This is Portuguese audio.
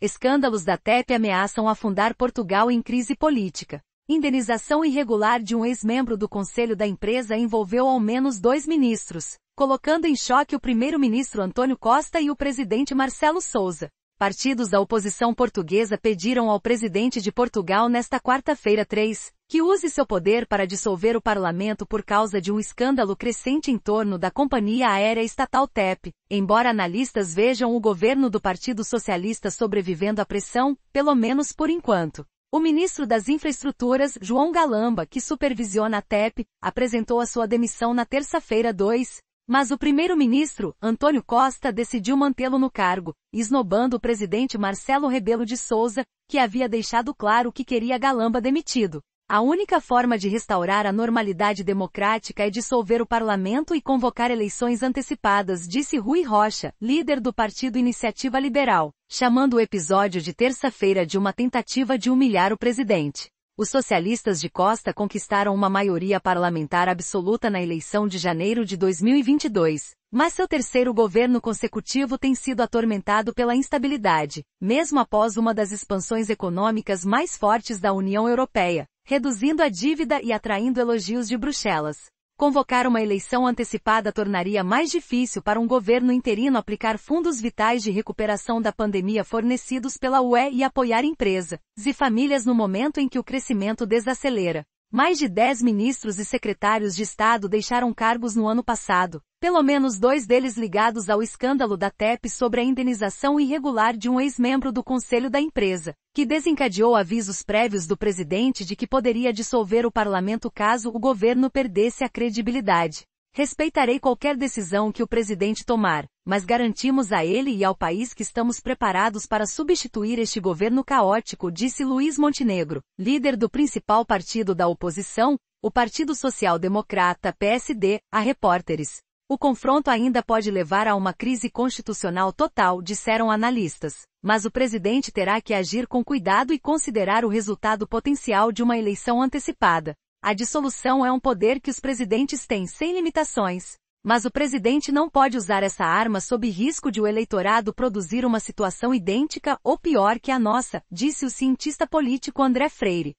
Escândalos da TEP ameaçam afundar Portugal em crise política. Indenização irregular de um ex-membro do conselho da empresa envolveu ao menos dois ministros, colocando em choque o primeiro-ministro Antônio Costa e o presidente Marcelo Souza. Partidos da oposição portuguesa pediram ao presidente de Portugal nesta quarta-feira 3 que use seu poder para dissolver o parlamento por causa de um escândalo crescente em torno da companhia aérea estatal TEP. Embora analistas vejam o governo do Partido Socialista sobrevivendo à pressão, pelo menos por enquanto. O ministro das Infraestruturas, João Galamba, que supervisiona a TEP, apresentou a sua demissão na terça-feira 2, mas o primeiro-ministro, Antônio Costa, decidiu mantê-lo no cargo, esnobando o presidente Marcelo Rebelo de Souza, que havia deixado claro que queria Galamba demitido. A única forma de restaurar a normalidade democrática é dissolver o parlamento e convocar eleições antecipadas, disse Rui Rocha, líder do Partido Iniciativa Liberal, chamando o episódio de terça-feira de uma tentativa de humilhar o presidente. Os socialistas de Costa conquistaram uma maioria parlamentar absoluta na eleição de janeiro de 2022, mas seu terceiro governo consecutivo tem sido atormentado pela instabilidade, mesmo após uma das expansões econômicas mais fortes da União Europeia, reduzindo a dívida e atraindo elogios de Bruxelas. Convocar uma eleição antecipada tornaria mais difícil para um governo interino aplicar fundos vitais de recuperação da pandemia fornecidos pela UE e apoiar empresas e famílias no momento em que o crescimento desacelera. Mais de 10 ministros e secretários de Estado deixaram cargos no ano passado, pelo menos dois deles ligados ao escândalo da TEP sobre a indenização irregular de um ex-membro do conselho da empresa, que desencadeou avisos prévios do presidente de que poderia dissolver o parlamento caso o governo perdesse a credibilidade. Respeitarei qualquer decisão que o presidente tomar, mas garantimos a ele e ao país que estamos preparados para substituir este governo caótico, disse Luiz Montenegro, líder do principal partido da oposição, o Partido Social Democrata PSD, a repórteres. O confronto ainda pode levar a uma crise constitucional total, disseram analistas, mas o presidente terá que agir com cuidado e considerar o resultado potencial de uma eleição antecipada, a dissolução é um poder que os presidentes têm sem limitações, mas o presidente não pode usar essa arma sob risco de o eleitorado produzir uma situação idêntica ou pior que a nossa, disse o cientista político André Freire.